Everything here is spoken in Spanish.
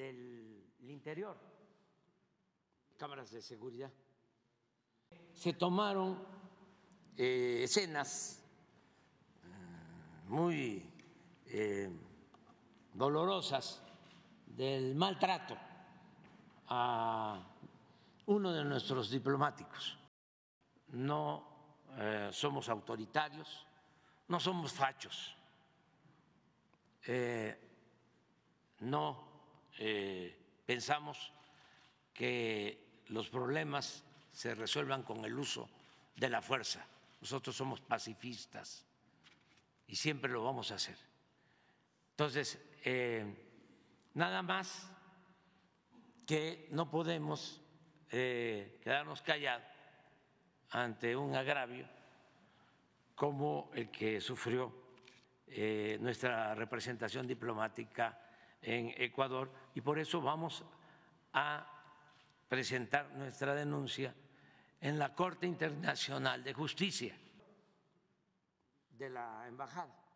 del interior, cámaras de seguridad. Se tomaron eh, escenas eh, muy eh, dolorosas del maltrato a uno de nuestros diplomáticos. No somos autoritarios, no somos fachos, no eh, pensamos que los problemas se resuelvan con el uso de la fuerza. Nosotros somos pacifistas y siempre lo vamos a hacer. Entonces, eh, nada más que no podemos eh, quedarnos callados ante un agravio como el que sufrió nuestra representación diplomática en Ecuador y por eso vamos a presentar nuestra denuncia en la Corte Internacional de Justicia de la Embajada.